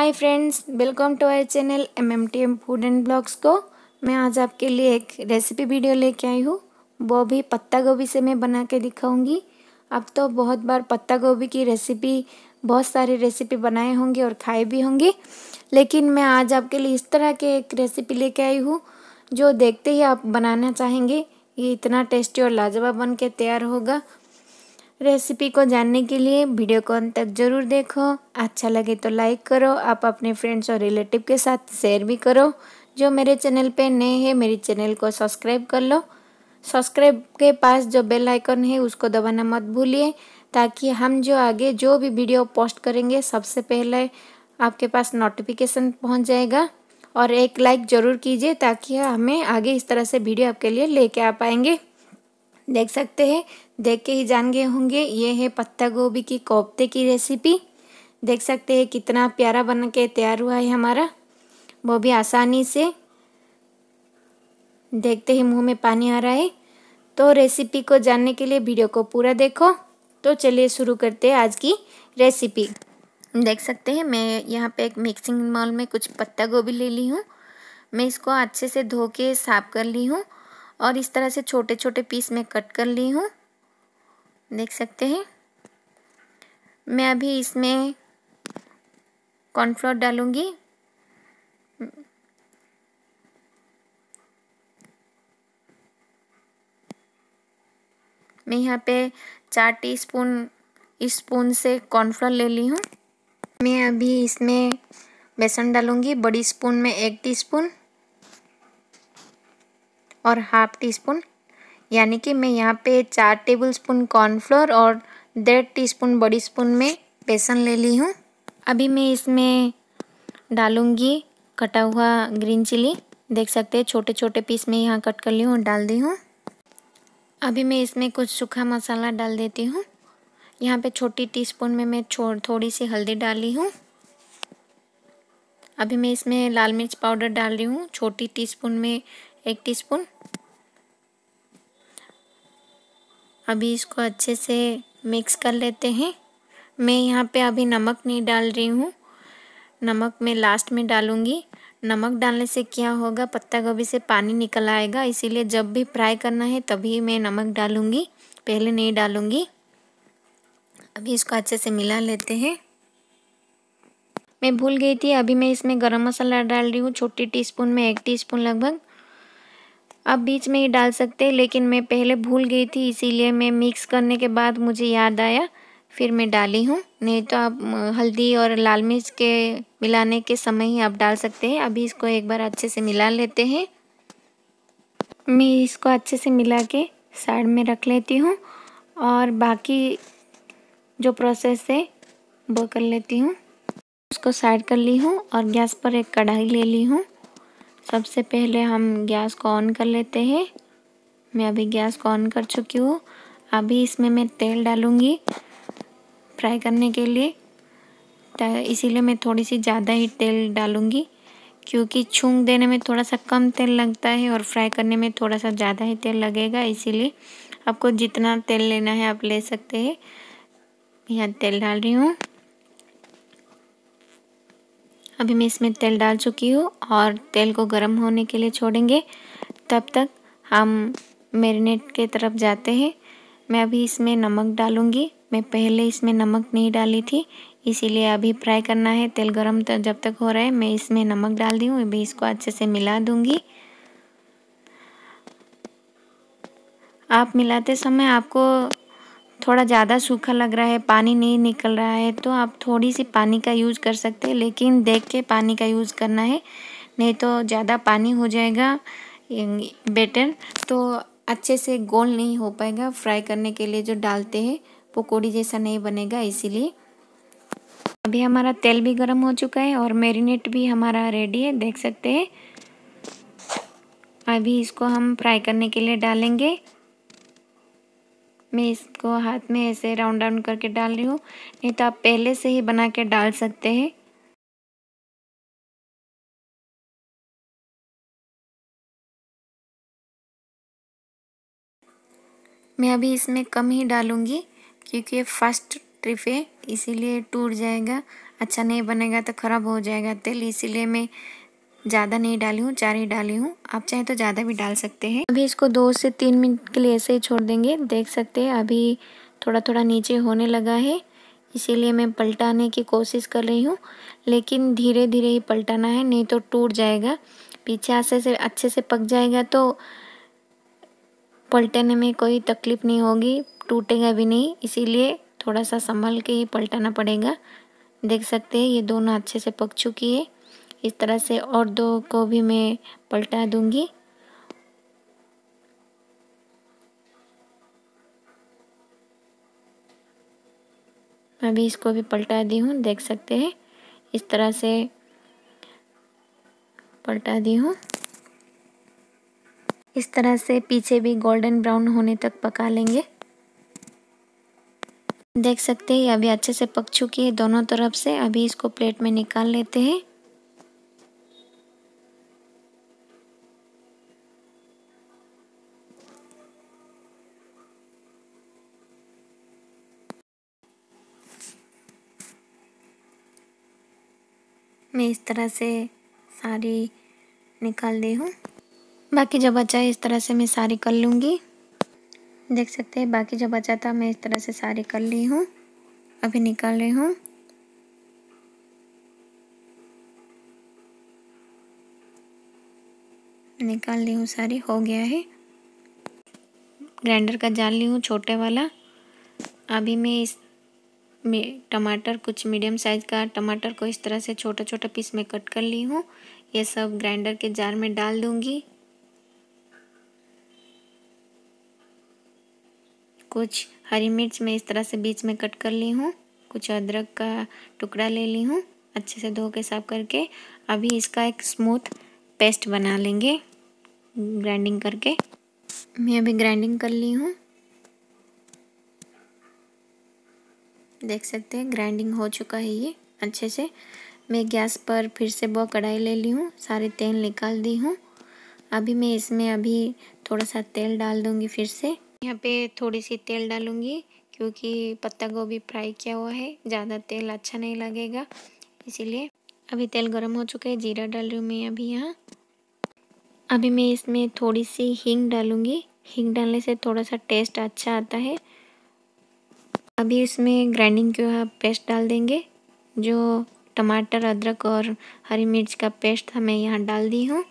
hi friends welcome to our channel M M T M food and blogs को मैं आज आपके लिए एक रेसिपी वीडियो लेके आई हूँ वो भी पत्ता गोभी से मैं बना के दिखाऊंगी अब तो बहुत बार पत्ता गोभी की रेसिपी बहुत सारी रेसिपी बनाए होंगे और खाए भी होंगे लेकिन मैं आज आपके लिए इस तरह के एक रेसिपी ले आई हूँ जो देखते ही आप बनाना चाहेंगे ये इतना टेस्टी और लाजवाब बन के तैयार होगा रेसिपी को जानने के लिए वीडियो को अंत तक जरूर देखो अच्छा लगे तो लाइक करो आप अपने फ्रेंड्स और रिलेटिव के साथ शेयर भी करो जो मेरे चैनल पे नए हैं मेरे चैनल को सब्सक्राइब कर लो सब्सक्राइब के पास जो बेल आइकन है उसको दबाना मत भूलिए ताकि हम जो आगे जो भी वीडियो पोस्ट करेंगे सबसे पहले आपके पास नोटिफिकेशन पहुंच जाएगा और एक लाइक ज़रूर कीजिए ताकि हमें आगे इस तरह से वीडियो आपके लिए लेके आ पाएंगे देख सकते हैं देख के ही जान गए होंगे ये है पत्ता गोभी की कोफ्ते की रेसिपी देख सकते हैं कितना प्यारा बन के तैयार हुआ है हमारा वो भी आसानी से देखते ही मुंह में पानी आ रहा है तो रेसिपी को जानने के लिए वीडियो को पूरा देखो तो चलिए शुरू करते हैं आज की रेसिपी देख सकते हैं मैं यहाँ पे एक मिक्सिंग मॉल में कुछ पत्ता गोभी ले ली हूँ मैं इसको अच्छे से धो के साफ कर ली हूँ और इस तरह से छोटे छोटे पीस में कट कर ली हूँ देख सकते हैं मैं अभी इसमें कॉर्नफ्लोर डालूँगी मैं यहाँ पे चार टीस्पून स्पून से कॉर्नफ्लोर ले ली हूँ मैं अभी इसमें बेसन डालूँगी बड़ी स्पून में एक टीस्पून और हाफ टी स्पून यानी कि मैं यहाँ पे चार टेबल स्पून कॉर्नफ्लोर और डेढ़ टी स्पून बड़ी स्पून में बेसन ले ली हूँ अभी मैं इसमें डालूँगी कटा हुआ ग्रीन चिली देख सकते हैं छोटे छोटे पीस में यहाँ कट कर ली हूँ डाल दी हूँ अभी मैं इसमें कुछ सूखा मसाला डाल देती हूँ यहाँ पे छोटी टीस्पून में मैं छोड़ थोड़ी सी हल्दी डाली हूँ अभी मैं इसमें लाल मिर्च पाउडर डाल रही हूँ छोटी टीस्पून में एक टीस्पून अभी इसको अच्छे से मिक्स कर लेते हैं मैं यहाँ पे अभी नमक नहीं डाल रही हूँ नमक मैं लास्ट में डालूँगी नमक डालने से क्या होगा पत्ता गोभी से पानी निकल आएगा इसीलिए जब भी फ्राई करना है तभी मैं नमक डालूँगी पहले नहीं डालूँगी अभी इसको अच्छे से मिला लेते हैं मैं भूल गई थी अभी मैं इसमें गरम मसाला डाल रही हूँ छोटी टीस्पून में एक टीस्पून लगभग आप बीच में ही डाल सकते हैं लेकिन मैं पहले भूल गई थी इसीलिए मैं मिक्स करने के बाद मुझे याद आया फिर मैं डाली हूँ नहीं तो आप हल्दी और लाल मिर्च के मिलाने के समय ही आप डाल सकते हैं अभी इसको एक बार अच्छे से मिला लेते हैं मैं इसको अच्छे से मिला के साइड में रख लेती हूँ और बाकी जो प्रोसेस है वो कर लेती हूँ उसको साइड कर ली हूँ और गैस पर एक कढ़ाई ले ली हूँ सबसे पहले हम गैस को ऑन कर लेते हैं मैं अभी गैस को ऑन कर चुकी हूँ अभी इसमें मैं तेल डालूँगी फ्राई करने के लिए इसीलिए मैं थोड़ी सी ज़्यादा ही तेल डालूँगी क्योंकि छूंग देने में थोड़ा सा कम तेल लगता है और फ्राई करने में थोड़ा सा ज़्यादा ही तेल लगेगा इसीलिए आपको जितना तेल लेना है आप ले सकते हैं यहाँ तेल डाल रही हूँ अभी मैं इसमें तेल डाल चुकी हूँ और तेल को गर्म होने के लिए छोड़ेंगे तब तक हम मेरीनेट के तरफ जाते हैं मैं अभी इसमें नमक डालूँगी मैं पहले इसमें नमक नहीं डाली थी इसीलिए अभी फ्राई करना है तेल गरम तो जब तक हो रहा है मैं इसमें नमक डाल दी हूँ अभी इसको अच्छे से मिला दूँगी आप मिलाते समय आपको थोड़ा ज़्यादा सूखा लग रहा है पानी नहीं निकल रहा है तो आप थोड़ी सी पानी का यूज़ कर सकते हैं लेकिन देख के पानी का यूज़ करना है नहीं तो ज़्यादा पानी हो जाएगा बेटर तो अच्छे से गोल नहीं हो पाएगा फ्राई करने के लिए जो डालते हैं पकौड़ी जैसा नहीं बनेगा इसीलिए अभी हमारा तेल भी गर्म हो चुका है और मेरीनेट भी हमारा रेडी है देख सकते हैं अभी इसको हम फ्राई करने के लिए डालेंगे मैं इसको हाथ में ऐसे राउंड राउंड करके डाल रही हूँ नहीं तो आप पहले से ही बना के डाल सकते हैं मैं अभी इसमें कम ही डालूंगी क्योंकि ये फर्स्ट ट्रिप है इसीलिए टूट जाएगा अच्छा नहीं बनेगा तो ख़राब हो जाएगा तेल इसीलिए मैं ज़्यादा नहीं डाली हूँ चार ही डाली हूँ आप चाहे तो ज़्यादा भी डाल सकते हैं अभी इसको दो से तीन मिनट के लिए ऐसे ही छोड़ देंगे देख सकते हैं अभी थोड़ा थोड़ा नीचे होने लगा है इसीलिए मैं पलटाने की कोशिश कर रही हूँ लेकिन धीरे धीरे ही पलटाना है नहीं तो टूट जाएगा पीछे आसे से अच्छे से पक जाएगा तो पलटने में कोई तकलीफ़ नहीं होगी टूटेगा भी नहीं इसीलिए थोड़ा सा संभल के ही पलटाना पड़ेगा देख सकते हैं ये दोनों अच्छे से पक चुकी है इस तरह से और दो को भी मैं पलटा दूंगी मैं भी इसको भी पलटा दी हूँ देख सकते हैं इस तरह से पलटा दी हूँ इस तरह से पीछे भी गोल्डन ब्राउन होने तक पका लेंगे देख सकते हैं अभी अच्छे से पक चुकी है दोनों तरफ से अभी इसको प्लेट में निकाल लेते हैं मैं इस तरह से सारी निकाल दी हूँ बाकी जब बचा है इस तरह से मैं सारी कर लूँगी देख सकते हैं बाकी जब बचा था मैं इस तरह से सारी कर ली हूँ अभी निकाल रही हूँ निकाल ली हूँ सारी हो गया है ग्राइंडर का जाल ली हूँ छोटे वाला अभी मैं इस टमाटर कुछ मीडियम साइज़ का टमाटर को इस तरह से छोटा छोटा पीस में कट कर ली हूँ ये सब ग्राइंडर के जार में डाल दूँगी कुछ हरी मिर्च में इस तरह से बीच में कट कर ली हूँ कुछ अदरक का टुकड़ा ले ली हूँ अच्छे से धो के साफ करके अभी इसका एक स्मूथ पेस्ट बना लेंगे ग्राइंडिंग करके मैं अभी ग्राइंडिंग कर ली हूँ देख सकते हैं ग्राइंडिंग हो चुका है ये अच्छे से मैं गैस पर फिर से वो कढ़ाई ले ली हूँ सारे तेल निकाल दी हूँ अभी मैं इसमें अभी थोड़ा सा तेल डाल दूँगी फिर से यहाँ पे थोड़ी सी तेल डालूँगी क्योंकि पत्ता गोभी फ्राई किया हुआ है ज़्यादा तेल अच्छा नहीं लगेगा इसीलिए अभी तेल गर्म हो चुका है जीरा डाल रही हूँ मैं अभी यहाँ अभी मैं इसमें थोड़ी सी हींग डालूँगी हींग डालने से थोड़ा सा टेस्ट अच्छा आता है अभी इसमें ग्राइंडिंग का पेस्ट डाल देंगे जो टमाटर अदरक और हरी मिर्च का पेस्ट हमें यहाँ डाल दी हूँ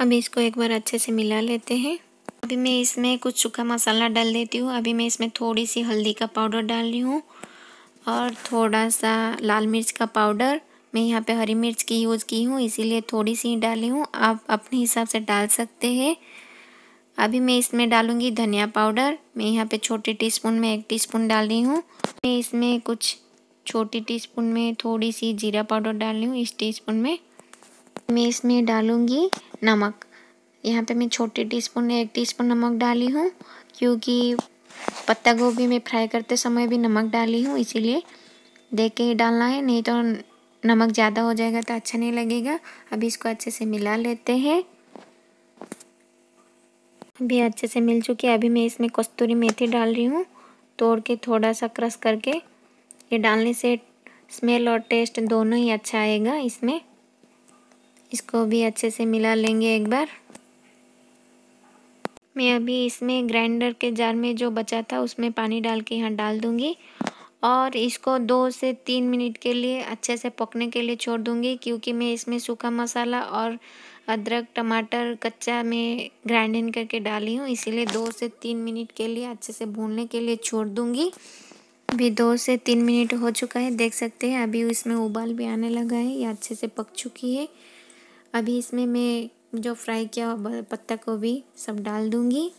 अभी इसको एक बार अच्छे से मिला लेते हैं अभी मैं इसमें कुछ सूखा मसाला डाल देती हूँ अभी मैं इसमें थोड़ी सी हल्दी का पाउडर डाल रही हूँ और थोड़ा सा लाल मिर्च का पाउडर मैं यहाँ पे हरी मिर्च की यूज़ की हूँ इसीलिए थोड़ी सी डाली हूँ आप अपने हिसाब से डाल सकते हैं अभी मैं इसमें डालूँगी धनिया पाउडर मैं यहाँ पे छोटे टीस्पून में एक टीस्पून डाल रही हूँ मैं इसमें कुछ छोटी टीस्पून में थोड़ी सी जीरा पाउडर डाल रही हूँ इस टीस्पून में मैं इसमें डालूँगी नमक यहाँ पे मैं छोटे टीस्पून में एक टीस्पून नमक डाली हूँ क्योंकि पत्ता गोभी में फ्राई करते समय भी नमक डाली हूँ इसीलिए देख के ही डालना है नहीं तो नमक ज़्यादा हो जाएगा तो अच्छा नहीं लगेगा अभी इसको अच्छे से मिला लेते हैं भी अच्छे से मिल चुकी है अभी मैं इसमें कस्तूरी मेथी डाल रही हूँ तोड़ के थोड़ा सा क्रश करके ये डालने से स्मेल और टेस्ट दोनों ही अच्छा आएगा इसमें इसको भी अच्छे से मिला लेंगे एक बार मैं अभी इसमें ग्राइंडर के जार में जो बचा था उसमें पानी डाल के यहाँ डाल दूँगी और इसको दो से तीन मिनट के लिए अच्छे से पकने के लिए छोड़ दूँगी क्योंकि मैं इसमें सूखा मसाला और अदरक टमाटर कच्चा में ग्राइंडिंग करके डाली हूँ इसीलिए दो से तीन मिनट के लिए अच्छे से भूनने के लिए छोड़ दूँगी अभी दो से तीन मिनट हो चुका है देख सकते हैं अभी इसमें उबाल भी आने लगा है ये अच्छे से पक चुकी है अभी इसमें मैं जो फ्राई किया पत्ता गोभी सब डाल दूँगी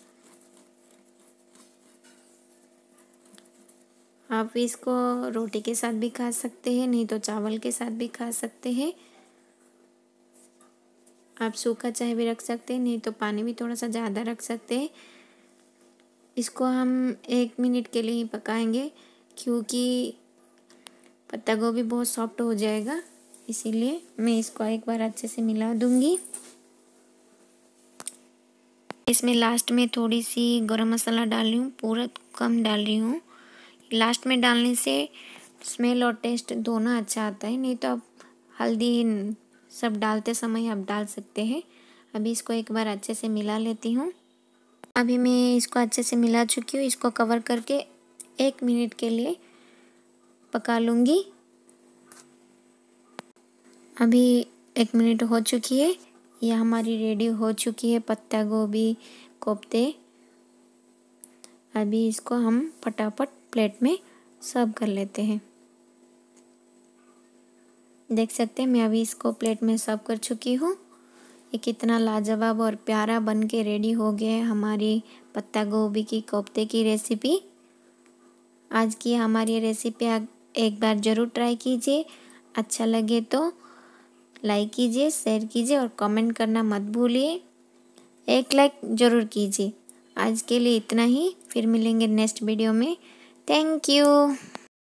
आप इसको रोटी के साथ भी खा सकते हैं नहीं तो चावल के साथ भी खा सकते हैं आप सूखा चाय भी रख सकते हैं नहीं तो पानी भी थोड़ा सा ज़्यादा रख सकते हैं इसको हम एक मिनट के लिए ही पकाएंगे क्योंकि पत्ता गोभी बहुत सॉफ्ट हो जाएगा इसीलिए मैं इसको एक बार अच्छे से मिला दूंगी इसमें लास्ट में थोड़ी सी गरम मसाला डाल रही हूँ पूरा कम डाल रही हूँ लास्ट में डालने से स्मेल और टेस्ट दोनों अच्छा आता है नहीं तो आप हल्दी सब डालते समय आप डाल सकते हैं अभी इसको एक बार अच्छे से मिला लेती हूँ अभी मैं इसको अच्छे से मिला चुकी हूँ इसको कवर करके एक मिनट के लिए पका लूँगी अभी एक मिनट हो चुकी है यह हमारी रेडी हो चुकी है पत्ता गोभी कोफ्ते अभी इसको हम फटाफट प्लेट में सर्व कर लेते हैं देख सकते हैं मैं अभी इसको प्लेट में सर्व कर चुकी हूँ ये कितना लाजवाब और प्यारा बन के रेडी हो गया है हमारी पत्ता गोभी की कोफ्ते की रेसिपी आज की हमारी रेसिपी एक बार ज़रूर ट्राई कीजिए अच्छा लगे तो लाइक कीजिए शेयर कीजिए और कमेंट करना मत भूलिए एक लाइक ज़रूर कीजिए आज के लिए इतना ही फिर मिलेंगे नेक्स्ट वीडियो में थैंक यू